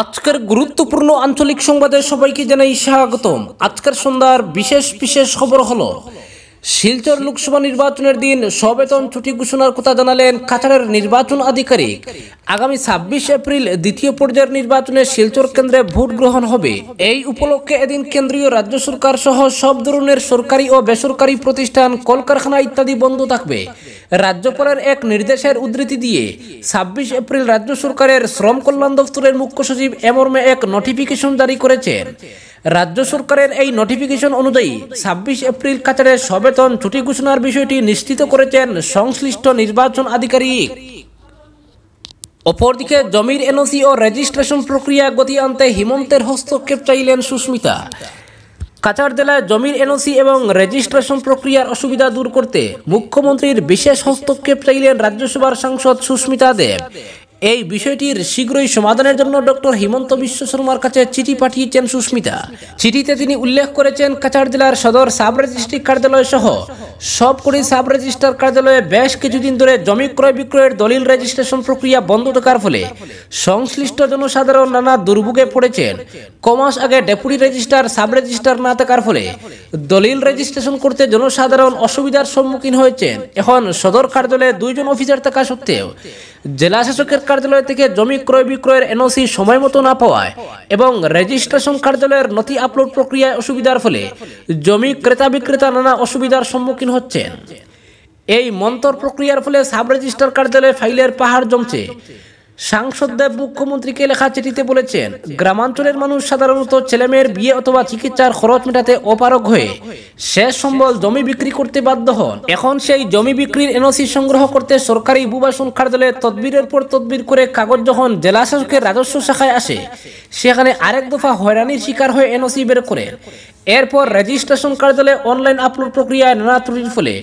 আজকের গুরুত্বপূর্ণ আঞ্চলিক সংবাদে সবাইকে জানাই স্বাগতম আজকের সন্ধ্যার বিশেষ বিশেষ খবর হলো শিলচর লোকসভা নির্বাচনের দিন সবেতন ছুটি ঘোষণার কথা জানালেন কাছাড়ের নির্বাচন আধিকারিক আগামী ছাব্বিশ এপ্রিল দ্বিতীয় পর্যায়ের নির্বাচনে শিলচর কেন্দ্রে ভোট গ্রহণ হবে এই উপলক্ষে এদিন কেন্দ্রীয় রাজ্য সরকার সহ সব ধরনের সরকারি ও বেসরকারি প্রতিষ্ঠান কলকারখানা ইত্যাদি বন্ধ থাকবে রাজ্যপালের এক নির্দেশের উদ্ধৃতি দিয়ে ছাব্বিশ এপ্রিল রাজ্য সরকারের শ্রম কল্যাণ দপ্তরের মুখ্য সচিব এমর্মে এক নোটিফিকেশন জারি করেছেন রাজ্য সরকারের এই নোটিফিকেশন অনুযায়ী ছাব্বিশ এপ্রিল কাতারের সবেতন ছুটি ঘোষণার বিষয়টি নিশ্চিত করেছেন সংশ্লিষ্ট নির্বাচন আধিকারিক অপরদিকে জমির এনওসি ও রেজিস্ট্রেশন প্রক্রিয়া গতি আনতে হিমন্তের হস্তক্ষেপ চাইলেন সুস্মিতা কাছাড় জেলায় জমির এনওসি এবং রেজিস্ট্রেশন প্রক্রিয়ার অসুবিধা দূর করতে মুখ্যমন্ত্রীর বিশেষ হস্তক্ষেপ চাইলেন রাজ্যসভার সাংসদ সুস্মিতা দেব এই বিষয়টির শীঘ্রই সমাধানের জন্য ডক্টর হিমন্ত বিশ্ব শর্মার কাছে চিঠি পাঠিয়েছেন সুস্মিতা চিঠিতে তিনি উল্লেখ করেছেন কাছাড় জেলার সদর সাব রেজিস্ট্রি কার্যালয় সহ সবকটি সাব রেজিস্ট্রার কার্যালয়ে বেশ কিছুদিন ধরে জমি ক্রয় বিক্রয়ের দলিল রেজিস্ট্রেশন প্রক্রিয়া বন্ধ থাকার ফলে সংশ্লিষ্ট জনসাধারণ নানা দুর্ভোগে পড়েছেন কমাস আগে ডেপুটি রেজিস্ট্রার সাব রেজিস্ট্রার না থাকার ফলে দলিল রেজিস্ট্রেশন করতে জনসাধারণ অসুবিধার সম্মুখীন হয়েছেন এখন সদর কার্যালয়ে দুইজন অফিসার থাকা সত্ত্বেও জেলাশাসকের কার্যালয় থেকে জমি ক্রয় বিক্রয়ের এনওসি সময় মতো না পাওয়ায় এবং রেজিস্ট্রেশন কার্যালয়ের নথি আপলোড প্রক্রিয়ায় অসুবিধার ফলে জমি ক্রেতা বিক্রেতা নানা অসুবিধার সম্মুখীন হচ্ছেন এই মন্তর প্রক্রিয়ার ফলে সাব রেজিস্ট্রার কার্যালয়ে ফাইলের পাহাড় জমছে সাংসদদের মুখ্যমন্ত্রীকে লেখা চিঠিতে বলেছেন গ্রামাঞ্চলের মানুষ সাধারণত ছেলেমেয়ের বিয়ে অথবা চিকিৎসার খরচ মেটাতে অপারক হয়ে শেষ সম্বল জমি বিক্রি করতে বাধ্য হন এখন সেই জমি বিক্রির এনওসি সংগ্রহ করতে সরকারি ভূবাসন কার্যালয়ে তদবিরের পর তদবির করে কাগজ যখন জেলা শাসকের রাজস্ব শাখায় আসে সেখানে আরেক দফা হয়রানির শিকার হয়ে এনওসি বের করে এরপর রেজিস্ট্রেশন কার্যালয়ে অনলাইন আপলোড প্রক্রিয়ায় নানা ত্রুটির ফলে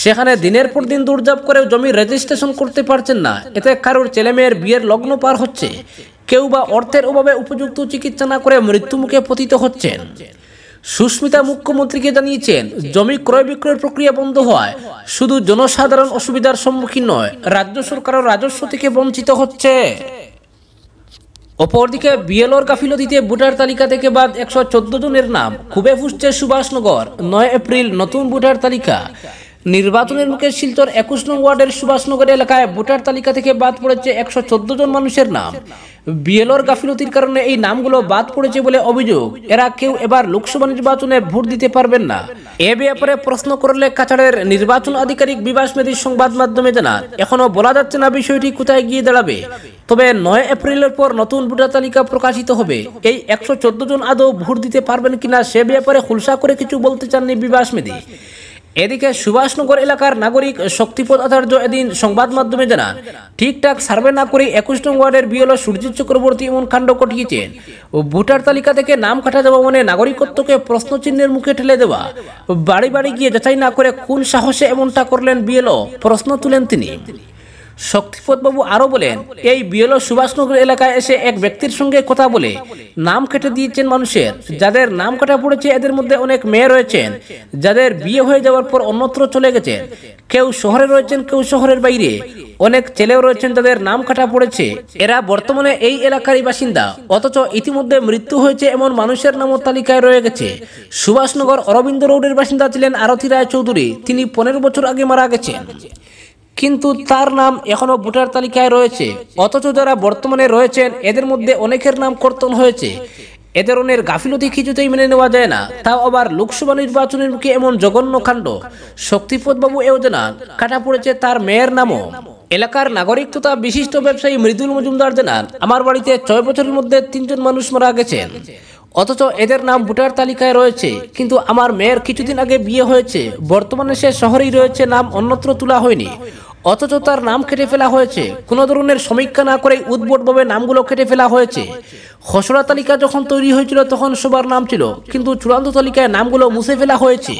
সেখানে দিনের পর দিন দৌড়জাপ করে জমি রেজিস্ট্রেশন করতে পারছেন না এতে কারোর ছেলেমেয়ের বিয়ের নিজের লগ্ন পার হচ্ছে কেউ বা অর্থের অভাবে উপযুক্ত চিকিৎসা না করে মৃত্যুমুখে পতিত হচ্ছেন সুস্মিতা মুখ্যমন্ত্রীকে জানিয়েছেন জমি ক্রয় বিক্রয়ের প্রক্রিয়া বন্ধ হয় শুধু জনসাধারণ অসুবিধার সম্মুখীন নয় রাজ্য সরকারও রাজস্ব থেকে বঞ্চিত হচ্ছে অপরদিকে বিএলওর গাফিলতিতে ভোটার তালিকা থেকে বাদ একশো জনের নাম খুবই ফুসছে সুভাষনগর নয় এপ্রিল নতুন ভোটার তালিকা নির্বাচনের মুখে শিলচর একুশ নং ওয়ার্ডের সুভাষনগর এলাকায় ভোটার তালিকা থেকে বাদ পড়েছে একশো জন মানুষের নাম বিএলওর গাফিলতির কারণে এই নামগুলো বাদ পড়েছে বলে অভিযোগ এরা কেউ এবার লোকসভা নির্বাচনে ভোট দিতে পারবেন না এ ব্যাপারে প্রশ্ন করলে কাছাড়ের নির্বাচন আধিকারিক বিবাস মেদি সংবাদ মাধ্যমে জানান এখনো বলা যাচ্ছে না বিষয়টি কোথায় গিয়ে দাঁড়াবে তবে নয় এপ্রিলের পর নতুন ভোটার তালিকা প্রকাশিত হবে এই একশো জন আদৌ ভোট দিতে পারবেন কিনা সে ব্যাপারে খুলসা করে কিছু বলতে চাননি বিবাস মেদি এদিকে সুভাষনগর এলাকার নাগরিক শক্তিপদ আচার্য এদিন সংবাদ মাধ্যমে জানান ঠিকঠাক সার্ভে না করে একুশ নং ওয়ার্ডের বিএলও সূর্য চক্রবর্তী এমন কাণ্ড ঘটিয়েছেন ভোটার তালিকা থেকে নাম কাটা যাওয়া মানে নাগরিকত্বকে প্রশ্নচিহ্নের মুখে ঠেলে দেওয়া বাড়ি বাড়ি গিয়ে যাচাই না করে কোন সাহসে এমনটা করলেন বিএলও প্রশ্ন তুলেন তিনি শক্তিপতবাবু আরও বলেন এই বিএলও সুভাষনগর এলাকায় এসে এক ব্যক্তির সঙ্গে কথা বলে নাম কেটে দিয়েছেন মানুষের যাদের নাম কাটা পড়েছে এদের মধ্যে অনেক মেয়ে রয়েছেন যাদের বিয়ে হয়ে যাওয়ার পর অন্যত্র চলে গেছেন কেউ শহরে রয়েছেন কেউ শহরের বাইরে অনেক ছেলেও রয়েছেন তাদের নাম কাটা পড়েছে এরা বর্তমানে এই এলাকারই বাসিন্দা অথচ ইতিমধ্যে মৃত্যু হয়েছে এমন মানুষের নাম তালিকায় রয়ে গেছে সুভাষনগর অরবিন্দ রোডের বাসিন্দা ছিলেন আরতি রায় চৌধুরী তিনি পনেরো বছর আগে মারা গেছেন কিন্তু তার নাম এখনও ভোটার তালিকায় রয়েছে অথচ যারা বর্তমানে রয়েছেন এদের মধ্যে অনেকের নাম কর্তন হয়েছে এ ধরনের গাফিলতি কিছুতেই মেনে নেওয়া যায় না তাও আবার লোকসভা নির্বাচনের মুখে এমন জঘন্য কাণ্ড শক্তিপদবাবু এও জানা কাটা পড়েছে তার মেয়ের নামও এলাকার নাগরিক তথা বিশিষ্ট ব্যবসায়ী মৃদুল মজুমদার জানান আমার বাড়িতে ছয় বছরের মধ্যে তিনজন মানুষ মারা গেছেন অথচ এদের নাম ভোটার তালিকায় রয়েছে কিন্তু আমার মেয়ের কিছুদিন আগে বিয়ে হয়েছে বর্তমানে সে শহরেই রয়েছে নাম অন্যত্র তোলা হয়নি অথচ তার নাম কেটে ফেলা হয়েছে কোনো ধরনের সমীক্ষা না করে উদ্ভটভাবে নামগুলো কেটে ফেলা হয়েছে খসড়া তালিকা যখন তৈরি হয়েছিল তখন সবার নাম ছিল কিন্তু চূড়ান্ত তালিকায় নামগুলো মুছে ফেলা হয়েছে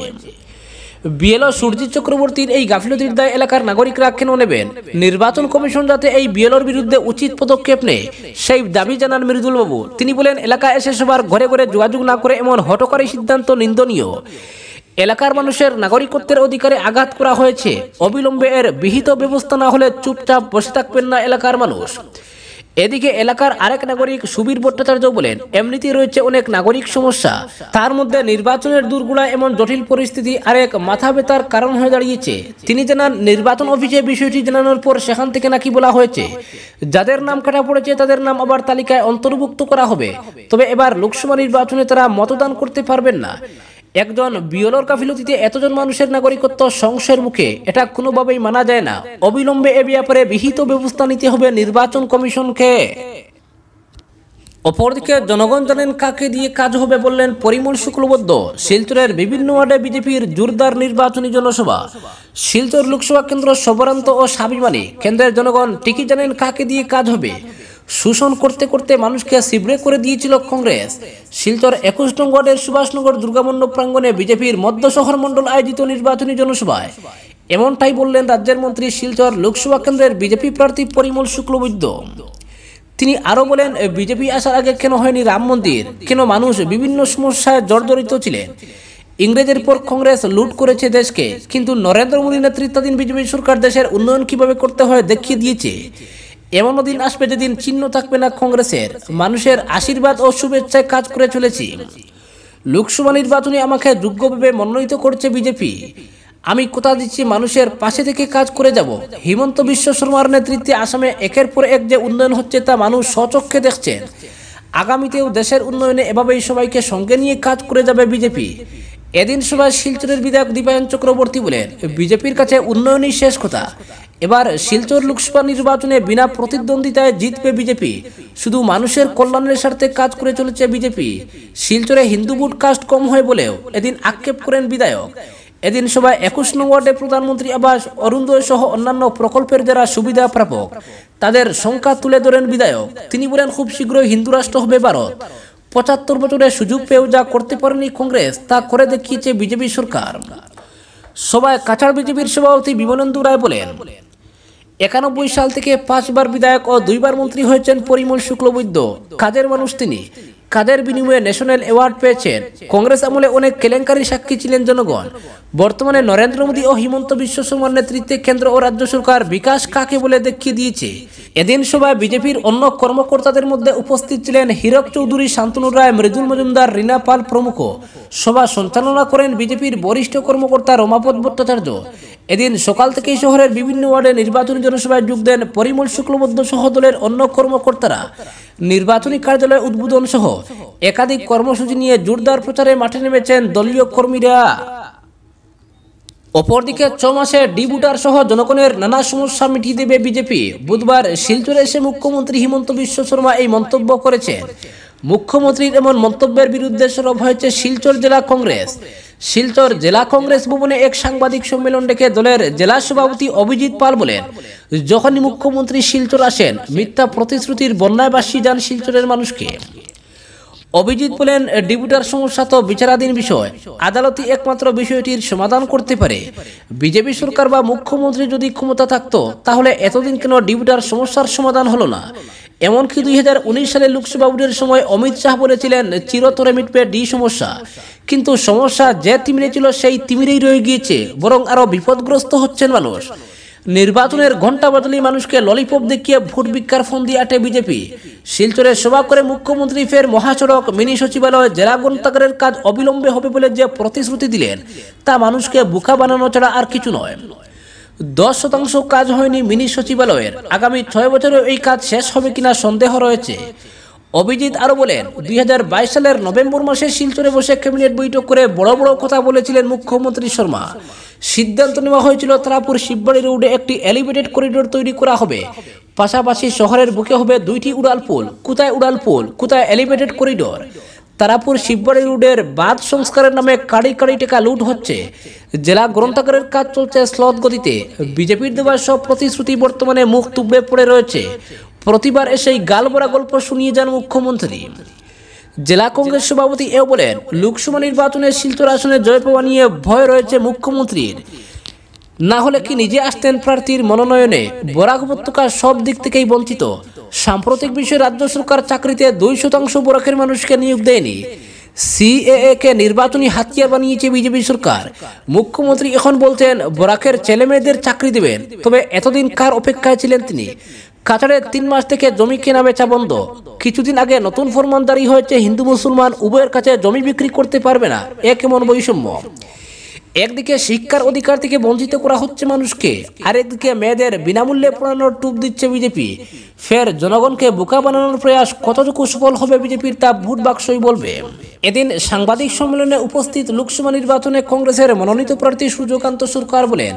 বিএলও সুরজিৎ চক্রবর্তীর এই গাফিলতির দায় এলাকার নাগরিকরা কেন নেবেন নির্বাচন কমিশন যাতে এই বিএলওর বিরুদ্ধে উচিত পদক্ষেপ নেয় সেই দাবি জানান মৃদুল বাবু তিনি বলেন এলাকা এসে সবার ঘরে ঘরে যোগাযোগ না করে এমন হটকারী সিদ্ধান্ত নিন্দনীয় এলাকার মানুষের নাগরিকত্বের অধিকারে আঘাত করা হয়েছে অবিলম্বে এর বিহিত ব্যবস্থা না হলে চুপচাপ বসে থাকবেন না এলাকার মানুষ এদিকে এলাকার আরেক নাগরিক সুবীর ভট্টাচার্য বলেন এমনিতেই রয়েছে অনেক নাগরিক সমস্যা তার মধ্যে নির্বাচনের দুর্গুলা এমন জটিল পরিস্থিতি আরেক মাথা বেতার কারণ হয়ে দাঁড়িয়েছে তিনি জানান নির্বাচন অফিসে বিষয়টি জানানোর পর সেখান থেকে নাকি বলা হয়েছে যাদের নাম কাটা পড়েছে তাদের নাম আবার তালিকায় অন্তর্ভুক্ত করা হবে তবে এবার লোকসভা নির্বাচনে তারা মতদান করতে পারবেন না একজন বিয়লর কাফিলতিতে এতজন মানুষের নাগরিকত্ব সংশয়ের মুখে এটা কোনোভাবেই মানা যায় না অবিলম্বে এ ব্যাপারে বিহিত ব্যবস্থা নিতে হবে নির্বাচন কমিশনকে অপরদিকে জনগণ জানেন কাকে দিয়ে কাজ হবে বললেন পরিমল শুক্লবদ্ধ শিলচরের বিভিন্ন ওয়ার্ডে বিজেপির জোরদার নির্বাচনী জনসভা শিলচর লোকসভা কেন্দ্র সবরান্ত ও স্বাভিমানী কেন্দ্রের জনগণ ঠিকই জানেন কাকে দিয়ে কাজ হবে শোষণ করতে করতে মানুষকে শিবরে করে দিয়েছিল কংগ্রেস শিলচর একুশ নং ওয়ার্ডের সুভাষনগর দুর্গামণ্ডপ প্রাঙ্গণে বিজেপির মধ্য শহর মন্ডল আয়োজিত নির্বাচনী জনসভায় এমনটাই বললেন রাজ্যের মন্ত্রী শিলচর লোকসভা কেন্দ্রের বিজেপি প্রার্থী পরিমল শুক্লবৈদ্য তিনি আরও বলেন বিজেপি আসার আগে কেন হয়নি রাম মন্দির কেন মানুষ বিভিন্ন সমস্যায় জর্জরিত ছিলেন ইংরেজের পর কংগ্রেস লুট করেছে দেশকে কিন্তু নরেন্দ্র মোদী নেতৃত্বাধীন বিজেপি সরকার দেশের উন্নয়ন কিভাবে করতে হয় দেখিয়ে দিয়েছে এমনও দিন আসবে যেদিন চিহ্ন থাকবে না কংগ্রেসের মানুষের আশীর্বাদ ও শুভেচ্ছায় কাজ করে চলেছি লোকসভা নির্বাচনে আমাকে যোগ্যভাবে মনোনীত করছে বিজেপি আমি কোথা দিচ্ছি মানুষের পাশে থেকে কাজ করে যাব হিমন্ত বিশ্ব শর্মার নেতৃত্বে আসামে একের পর এক যে উন্নয়ন হচ্ছে তা মানুষ স্বচক্ষে দেখছেন আগামীতেও দেশের উন্নয়নে এভাবেই সবাইকে সঙ্গে নিয়ে কাজ করে যাবে বিজেপি এদিন সভায় শিলচরের বিধায়ক দীপায়ন চক্রবর্তী বলেন বিজেপির কাছে উন্নয়নই শেষ কথা এবার শিলচর লোকসভা নির্বাচনে বিনা প্রতিদ্বন্দ্বিতায় জিতবে বিজেপি শুধু মানুষের কল্যাণের স্বার্থে কাজ করে চলেছে বিজেপি শিলচরে হিন্দু ভোট কাস্ট কম হয় বলেও এদিন আক্ষেপ করেন বিধায়ক এদিন সবাই একুশ নং ওয়ার্ডে প্রধানমন্ত্রী আবাস অরুণোদয় সহ অন্যান্য প্রকল্পের যারা সুবিধা প্রাপক তাদের সংখ্যা তুলে ধরেন বিধায়ক তিনি বলেন খুব শীঘ্রই হিন্দু রাষ্ট্র হবে ভারত পঁচাত্তর বছরে সুযোগ পেয়েও যা করতে পারেনি কংগ্রেস তা করে দেখিয়েছে বিজেপি সরকার সবাই কাছাড় বিজেপির সভাপতি বিমনন্দু রায় বলেন একানব্বই সাল থেকে পাঁচবার বিধায়ক ও দুইবার মন্ত্রী হয়েছেন পরিমল শুক্লবৈদ্য কাজের মানুষ তিনি কাদের বিনিময়ে ন্যাশনাল অ্যাওয়ার্ড পেয়েছেন কংগ্রেস আমলে অনেক কেলেঙ্কারি সাক্ষী ছিলেন জনগণ বর্তমানে নরেন্দ্র মোদী ও হিমন্ত বিশ্ব শর্মার নেতৃত্বে কেন্দ্র ও রাজ্য সরকার বিকাশ কাকে বলে দেখিয়ে দিয়েছে এদিন সভায় বিজেপির অন্য কর্মকর্তাদের মধ্যে উপস্থিত ছিলেন হীরক চৌধুরী শান্তনু রায় মৃদুল মজুমদার রীনা পাল প্রমুখ সভা সঞ্চালনা করেন বিজেপির বরিষ্ঠ কর্মকর্তা রমাপদ ভট্টাচার্য এদিন সকাল থেকেই শহরের বিভিন্ন ওয়ার্ডে নির্বাচনী জনসভায় যোগ দেন পরিমল শুক্লবদ্ধ সহ দলের অন্য কর্মকর্তারা নির্বাচনী কার্যালয় উদ্বোধন সহ একাধিক কর্মসূচি নিয়ে জোরদার প্রচারে মাঠে নেমেছেন দলীয় কর্মীরা অপরদিকে ছ মাসে ডিবুটার সহ জনগণের নানা সমস্যা মিটিয়ে দেবে বিজেপি বুধবার শিলচরে এসে মুখ্যমন্ত্রী হিমন্ত বিশ্ব শর্মা এই মন্তব্য করেছেন মুখ্যমন্ত্রীর এমন মন্তব্যের বিরুদ্ধে সরব হয়েছে শিলচর জেলা কংগ্রেস শিলচর জেলা কংগ্রেস ভবনে এক সাংবাদিক সম্মেলন ডেকে দলের জেলা সভাপতি অভিজিৎ পাল বলেন যখনই মুখ্যমন্ত্রী শিলচর আসেন মিথ্যা প্রতিশ্রুতির বন্যায় বাসী যান শিলচরের মানুষকে অভিজিৎ বলেন ডিপুটার সমস্যা তো বিচারাধীন বিষয় আদালতই একমাত্র বিষয়টির সমাধান করতে পারে বিজেপি সরকার বা মুখ্যমন্ত্রী যদি ক্ষমতা থাকতো তাহলে এতদিন কেন ডিপুটার সমস্যার সমাধান হলো না এমনকি দুই হাজার উনিশ সালে লোকসভা ভোটের সময় অমিত শাহ বলেছিলেন চিরতরে মিটবে ডি সমস্যা কিন্তু সমস্যা যে তিমিরে ছিল সেই তিমিরেই রয়ে গিয়েছে বরং আরও বিপদগ্রস্ত হচ্ছেন মানুষ নির্বাচনের ঘণ্টা বদলি মানুষকে ললিপপ দেখিয়ে ভোট ভিক্ষার ফোন দিয়ে আটে বিজেপি শিলচরে সভা করে মুখ্যমন্ত্রী ফের মহাসড়ক মিনি সচিবালয় জেলা গ্রন্থাগারের কাজ অবিলম্বে হবে বলে যে প্রতিশ্রুতি দিলেন তা মানুষকে বুকা বানানো ছাড়া আর কিছু নয় দশ শতাংশ কাজ হয়নি মিনি সচিবালয়ের আগামী ছয় বছরে এই কাজ শেষ হবে কিনা সন্দেহ রয়েছে অভিজিৎ আরও বলেন দুই সালের নভেম্বর মাসে শিলচরে বসে ক্যাবিনেট বৈঠক করে বড় বড় কথা বলেছিলেন মুখ্যমন্ত্রী শর্মা সিদ্ধান্ত নেওয়া হয়েছিল তারাপুর শিববাড়ি রোডে একটি এলিভেটেড করিডোর তৈরি করা হবে পাশাপাশি শহরের বুকে হবে দুইটি উড়াল পুল কোথায় উড়াল পুল কোথায় এলিভেটেড করিডোর তারাপুর শিববাড়ি রোডের বাঁধ সংস্কারের নামে কাড়ি কাড়ি টাকা লুট হচ্ছে জেলা গ্রন্থাগারের কাজ চলছে স্লথ গতিতে বিজেপির দেওয়ার সব প্রতিশ্রুতি বর্তমানে মুখ তুবড়ে পড়ে রয়েছে প্রতিবার এসেই গালবরা গল্প শুনিয়ে যান মুখ্যমন্ত্রী জেলা কংগ্রেস সভাপতি এও বলেন লোকসভা নির্বাচনে শিলচর আসনে জয় পাওয়া নিয়ে ভয় রয়েছে মুখ্যমন্ত্রীর না হলে কি নিজে আসতেন প্রার্থীর মনোনয়নে বরাক উপত্যকা সব দিক থেকেই বঞ্চিত সাম্প্রতিক বিষয়ে রাজ্য সরকার চাকরিতে দুই শতাংশ বরাকের মানুষকে নিয়োগ দেয়নি সিএএকে নির্বাচনী হাতিয়ার বানিয়েছে বিজেপি সরকার মুখ্যমন্ত্রী এখন বলছেন বরাকের ছেলেমেয়েদের চাকরি দেবেন তবে এতদিন কার অপেক্ষায় ছিলেন তিনি কাছাড়ের তিন মাস থেকে জমি কেনা বেচা বন্ধ কিছুদিন আগে নতুন ফরমানদারি হয়েছে হিন্দু মুসলমান উভয়ের কাছে জমি বিক্রি করতে পারবে না এ কেমন বৈষম্য একদিকে শিক্ষার অধিকার থেকে বঞ্চিত করা হচ্ছে মানুষকে আর একদিকে মেয়েদের বিনামূল্যে পড়ানোর টুপ দিচ্ছে বিজেপি ফের জনগণকে বোকা বানানোর প্রয়াস কতটুকু সফল হবে বিজেপির তা ভোট বাক্সই বলবে এদিন সাংবাদিক সম্মেলনে উপস্থিত লোকসভা নির্বাচনে কংগ্রেসের মনোনীত প্রার্থী সূর্যকান্ত সরকার বলেন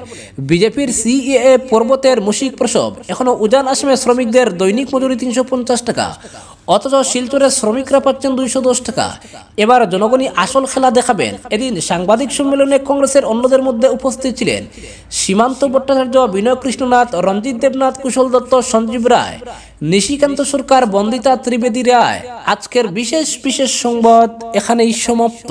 বিজেপির সিএএ পর্বতের মুশিক প্রসব এখনও উজান আসামে শ্রমিকদের দৈনিক মজুরি তিনশো টাকা অথচ শিলচরের শ্রমিকরা পাচ্ছেন দুইশো দশ টাকা এবার জনগণই আসল খেলা দেখাবেন এদিন সাংবাদিক সম্মেলনে কংগ্রেসের অন্যদের মধ্যে উপস্থিত ছিলেন সীমান্ত ভট্টাচার্য বিনয় কৃষ্ণনাথ রঞ্জিত দেবনাথ কুশল দত্ত সঞ্জীব রায় নিশিকান্ত সরকার বন্দিতা ত্রিবেদী রায় আজকের বিশেষ বিশেষ সংবাদ এখানেই সমাপ্ত